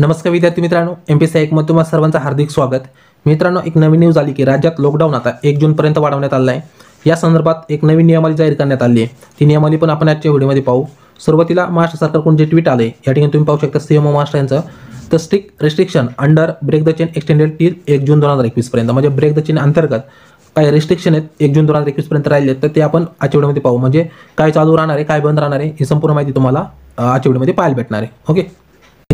नमस्कार विद्यार्थी मित्रांनो एम पी मध्ये तुम्हाला सर्वांचं हार्दिक स्वागत मित्रांनो एक नवीन न्यूज आली की राज्यात लॉकडाऊन आता एक जूनपर्यंत वाढवण्यात आला आहे या संदर्भात एक नवीन नियमावली जाहीर करण्यात आली आहे ती नियमावली पण आपण आजच्या व्हिडिओमध्ये पाहू सुरुवातीला महाराष्ट्र सरकारकडून जे ट्विट आले या ठिकाणी तुम्ही पाहू शकता सीएम महाराष्ट्र यांचं तर strict restriction under break the chain extended till एक जून दोन हजार एकवीसपर्यंत म्हणजे ब्रेक द चेन अंतर्गत काय रेस्ट्रिक्शन आहेत एक जून दोन हजार एकवीसपर्यंत राहिले तर ते आपण आजच्या व्हिडिओमध्ये पाहू म्हणजे काय चालू राहणार आहे काय बंद राहणार आहे ही संपूर्ण माहिती तुम्हाला आजच्या व्हिडिओमध्ये पाहायला भेटणार आहे ओके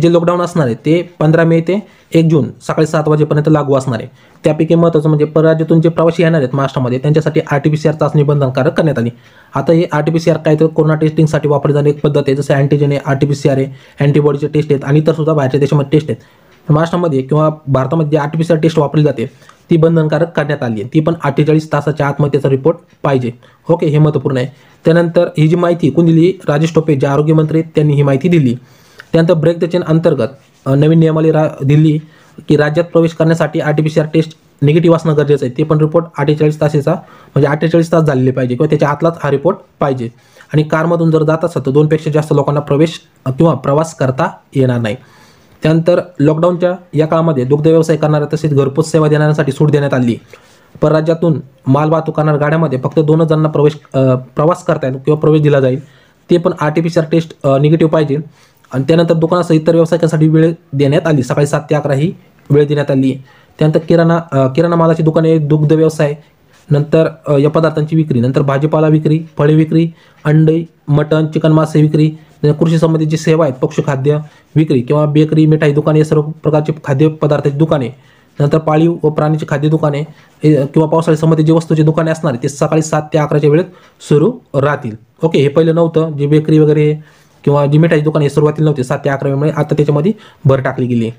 जे लॉकडाऊन असणार आहे ते पंधरा मे ते एक जून सकाळी सात वाजेपर्यंत लागू असणार आहे त्यापैकी महत्त्वाचं म्हणजे परराज्यातून जे प्रवासी येणार आहेत महाराष्ट्रामध्ये त्यांच्यासाठी R T P C R चाचणी बंधनकारक करण्यात आली आता हे R T P C R काय तर कोरोना टेस्टिंगसाठी वापरली जाणारी एक पद्धत आहे जसं अँटीजेन आहे R T P C R आहे अँटीबॉडीचे टेस्ट आहेत आणि सुद्धा बाहेरच्या देशामध्ये टेस्ट आहेत महाराष्ट्रामध्ये किंवा भारतामध्ये जे R T P C R test वापरली जाते ती बंधनकारक करण्यात आली आहे ती पण अठ्ठेचाळीस तासाच्या आतमध्ये त्याचा रिपोर्ट पाहिजे ओके हे महत्त्वपूर्ण आहे त्यानंतर ही जी माहिती कोण दिली राजेश टोपे जे आरोग्यमंत्री त्यांनी ही माहिती दिली त्यानंतर ब्रेक द चेन अंतर्गत नवीन नियमावली रा दिली की राज्यात प्रवेश करण्यासाठी R T P C R test negative असणं गरजेचं आहे ते पण रिपोर्ट अठ्ठेचाळीस तासाचा म्हणजे अठ्ठेचाळीस तास झालेले पाहिजे किंवा त्याच्या आतलाच हा रिपोर्ट पाहिजे आणि कारमधून जर जात असत तर दोनपेक्षा जास्त लोकांना प्रवेश किंवा प्रवास करता येणार नाही त्यानंतर लॉकडाऊनच्या या काळामध्ये दुग्ध व्यवसाय करणाऱ्या तसेच घरपोच सेवा देणाऱ्यांसाठी सूट देण्यात आली राज्यातून माल वाहतूक करणाऱ्या गाड्यामध्ये फक्त दोनच जणांना प्रवेश प्रवास करता येईल किंवा प्रवेश दिला जाईल ते पण R P C R test negative पाहिजे आणि त्यानंतर दुकानासह इतर व्यवसायांसाठी वेळ देण्यात आली सकाळी सात ते अकरा ही वेळ देण्यात आली त्यानंतर किराणा किराणा मालाची दुकाने दुग्ध व्यवसाय नंतर या पदार्थांची विक्री नंतर भाजीपाला विक्री फळे विक्री अंडे मटण चिकन मासे विक्री कृषी संबंधीची सेवा आहेत पक्षी खाद्य विक्री किंवा बेकरी मिठाई दुकाने सर्व प्रकारचे खाद्यपदार्थाची दुकाने नंतर पाळीव व प्राणीची खाद्य दुकाने किंवा पावसाळ्या संबंधीची वस्तूची दुकाने असणार ते सकाळी सात ते अकराच्या वेळेत सुरू राहतील ओके हे पहिलं नव्हतं जे बेकरी वगैरे किंवा जी मिठाची दुकान हे सुरुवातीला नव्हते सात ते अकरावीमुळे आता त्याच्यामध्ये भर टाकली गेली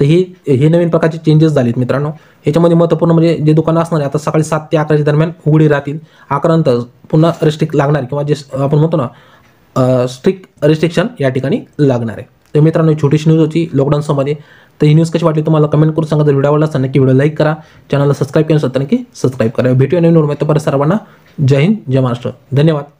तर हे हे नवीन प्रकारचे चेंजेस झालेत मित्रांनो याच्यामध्ये महत्त्वपूर्ण म्हणजे जे दुकानं असणार आता सकाळी सात ते अकराच्या दरम्यान उघडी राहतील अकरानंतर पुन्हा रिस्ट्रिक्ट लागणार किंवा जे आपण म्हणतो ना स्ट्रिक्ट रिस्ट्रिक्शन या ठिकाणी लागणार आहे तर मित्रांनो छोटीशी न्यूज होती लॉकडाऊन तर ही न्यूज कशी वाटली तुम्हाला कमेंट करून सांगा जर व्हिडिओ आवडला असताना की व्हिडिओ लाईक करा चॅनलला सबस्क्राईब केलं असताना की सबस्क्राईब करा भेटूया नवीन नोडमध्ये तर सर्वांना जय हिंद जय महाराष्ट्र धन्यवाद